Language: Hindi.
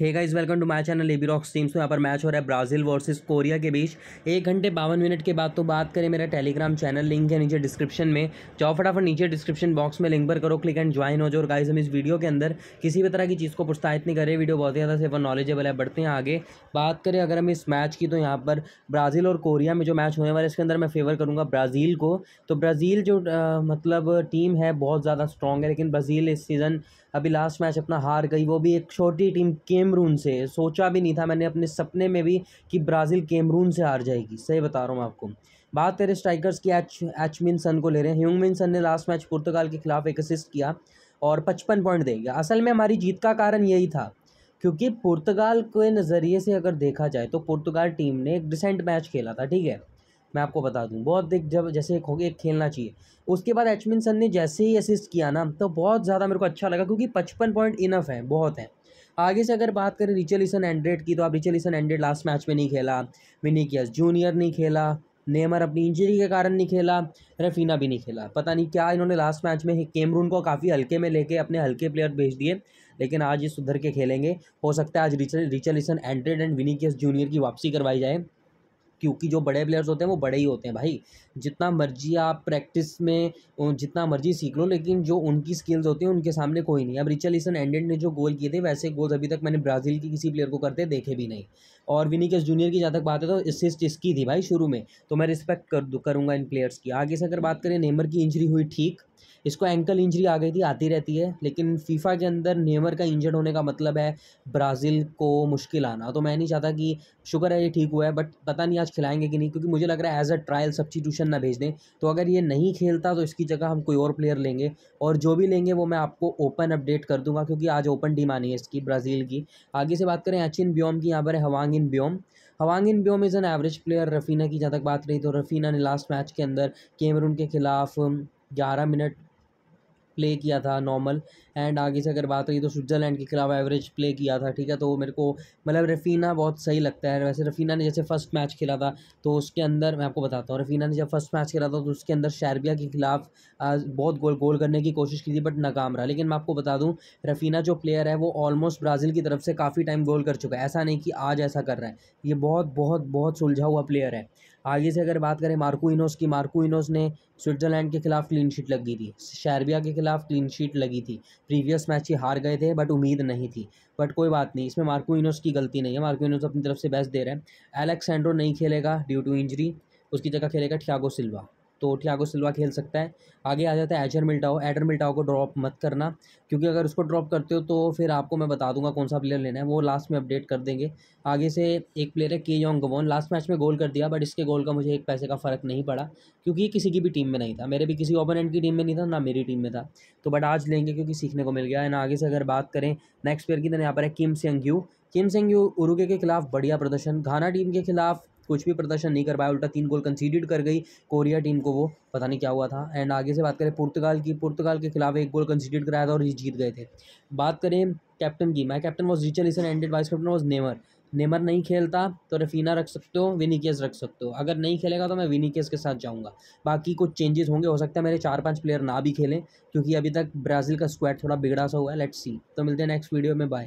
हेगा is welcome to my channel AB rocks teams में यहाँ पर मैच हो रहा है ब्राज़ील वर्सेस कोरिया के बीच एक घंटे बावन मिनट के बाद तो बात करें मेरा टेलीग्राम चैनल लिंक है नीचे डिस्क्रिप्शन में जाओ फटाफट नीचे डिस्क्रिप्शन बॉक्स में लिंक पर करो क्लिक एंड ज्वाइन हो जाओ और गाइस हम इस वीडियो के अंदर किसी भी तरह की चीज़ को प्रोत्साहित नहीं करें वीडियो बहुत ज़्यादा सिर्फ नॉलेजेबल है बढ़ते हैं आगे बात करें अगर हम इस मैच की तो यहाँ पर ब्राज़ील और कोरिया में जो मैच होने वाला है इसके अंदर मैं फेवर करूँगा ब्राज़ील को तो ब्राज़ील जो मतलब टीम है बहुत ज़्यादा स्ट्रॉन्ग है लेकिन ब्राज़ील इस सीज़न अभी लास्ट मैच अपना हार गई वो भी एक छोटी टीम केम कैमरून से सोचा भी नहीं था मैंने अपने सपने में भी कि ब्राज़ील कैमरून से हार जाएगी सही बता रहा हूँ आपको बात करें स्ट्राइकर्स की एच एच मिन सन को ले रहे हैं ह्यूंग मिन सन ने लास्ट मैच पुर्तगाल के खिलाफ एक असिस्ट किया और पचपन पॉइंट दे गया असल में हमारी जीत का कारण यही था क्योंकि पुर्तगाल के नज़रिए से अगर देखा जाए तो पुर्तगाल टीम ने एक डिसेंट मैच खेला था ठीक है मैं आपको बता दूं बहुत एक जब जैसे एक हो गया एक खेलना चाहिए उसके बाद एचमिन सन ने जैसे ही असिस्ट किया ना तो बहुत ज़्यादा मेरे को अच्छा लगा क्योंकि पचपन पॉइंट इनफ है बहुत है आगे से अगर बात करें रिचलिसन एंड्रेड की तो आप रिचलिसन एंड्रेड लास्ट मैच में नहीं खेला विनिकियस जूनियर नहीं खेला नेमर अपनी इंजरी के कारण नहीं खेला रफीना भी नहीं खेला पता नहीं क्या इन्होंने लास्ट मैच में कैमरून को काफ़ी हल्के में लेके अपने हल्के प्लेयर भेज दिए लेकिन आज ये सुधर के खेलेंगे हो सकता है आज रिचल Richarlison Andrade and Vinicius Junior की वापसी करवाई जाए क्योंकि जो बड़े प्लेयर्स होते हैं वो बड़े ही होते हैं भाई जितना मर्जी आप प्रैक्टिस में जितना मर्जी सीख लो लेकिन जो उनकी स्किल्स होती हैं उनके सामने कोई नहीं अब रिचल इसन एंडेड ने जो गोल किए थे वैसे गोल्स अभी तक मैंने ब्राज़ील की किसी प्लेयर को करते देखे भी नहीं और विनिकस जूनियर की जहाँ तक बात है तो असिस्ट इसकी थी भाई शुरू में तो मैं रिस्पेक्ट कर करूँगा इन प्लेयर्स की आगे से अगर बात करें नेमर की इंजरी हुई ठीक इसको एंकल इंजरी आ गई थी आती रहती है लेकिन फीफा के अंदर नेमर का इंजर्ड होने का मतलब है ब्राज़ील को मुश्किल आना तो मैं नहीं चाहता कि शुक्र है ये ठीक हुआ है बट पता नहीं आज खिलाएंगे कि नहीं क्योंकि मुझे लग रहा है एज अ ट्रायल सब्सटीट्यूशन ना भेज दें तो अगर ये नहीं खेलता तो इसकी जगह हम कोई और प्लेयर लेंगे और जो भी लेंगे वो मैं आपको ओपन अपडेट कर दूंगा क्योंकि आज ओपन टीम आनी है इसकी ब्राज़ील की आगे से बात करें अचिन ब्योम की यहाँ पर है इन ब्योम इन ब्योम is an average player Raphinha की जहाँ तक बात रही तो रफ़ीना ने लास्ट मैच के अंदर कैमरून के खिलाफ ग्यारह मिनट प्ले किया था नॉर्मल एंड आगे से अगर बात हुई तो स्विट्ज़रलैंड के खिलाफ एवरेज प्ले किया था ठीक है तो मेरे को मतलब रफ़ीना बहुत सही लगता है वैसे रफ़ीना ने जैसे फर्स्ट मैच खेला था तो उसके अंदर मैं आपको बताता हूँ रफ़ीना ने जब फर्स्ट मैच खेला था तो उसके अंदर शारबिया के खिलाफ बहुत गोल गोल करने की कोशिश की थी बट नाकाम रहा लेकिन मैं आपको बता दूँ रफ़ीना जो प्लेयर है वो ऑलमोस्ट ब्राज़ील की तरफ से काफ़ी टाइम गोल कर चुका है ऐसा नहीं कि आज ऐसा कर रहा है ये बहुत बहुत बहुत सुलझा हुआ प्लेयर है आगे से अगर बात करें मार्को इनोस की मार्को इनोस ने स्विट्ज़रलैंड के खिलाफ क्लीन शीट लगी थी शर्बिया के खिलाफ क्लीन शीट लगी थी प्रीवियस मैच ही हार गए थे बट उम्मीद नहीं थी बट कोई बात नहीं इसमें मार्को इनोस की गलती नहीं है मार्को इनोस अपनी तरफ से बेस्ट दे रहे हैं एलेक्सेंड्रो नहीं खेलेगा ड्यू टू इंजरी उसकी जगह खेलेगा ठियागो सिल्वा तो थियागो सिल्वा खेल सकता है आगे आ जाता है एजर मिल्टाओ एडर मिल्टाओ को ड्रॉप मत करना क्योंकि अगर उसको ड्रॉप करते हो तो फिर आपको मैं बता दूंगा कौन सा प्लेयर लेना है वो लास्ट में अपडेट कर देंगे आगे से एक प्लेयर है के योंग गवोन लास्ट मैच में गोल कर दिया बट इसके गोल का मुझे एक पैसे का फ़र्क नहीं पड़ा क्योंकि किसी की भी टीम में नहीं था मेरे भी किसी ओपोनेंट की टीम में नहीं था ना मेरी टीम में था तो बट आज लेंगे क्योंकि सीखने को मिल गया एंड आगे से अगर बात करें नेक्स्ट प्लेयर की तो यहाँ पर है किम saying you Kim saying you उरुगे के खिलाफ बढ़िया प्रदर्शन घाना टीम के खिलाफ कुछ भी प्रदर्शन नहीं कर पाया उल्टा तीन गोल कंसीडेड कर गई कोरिया टीम को वो पता नहीं क्या हुआ था एंड आगे से बात करें पुर्तगाल की पुर्तगाल के खिलाफ एक गोल कंसीडेड कराया था और ये जीत गए थे बात करें कैप्टन की my captain was Richarlison Andrade vice captain was Neymar Neymar नहीं खेलता तो रफीना रख सकते हो विनिकेस रख सकते हो अगर नहीं खेलेगा तो मैं विनिकेस के साथ जाऊंगा बाकी कुछ चेंजेस होंगे हो सकता है मेरे चार पांच प्लेयर ना भी खेलें क्योंकि अभी तक ब्राज़ील का स्क्वाड थोड़ा बिगड़ा सा हुआ है लेट्स सी तो मिलते हैं नेक्स्ट वीडियो में बाय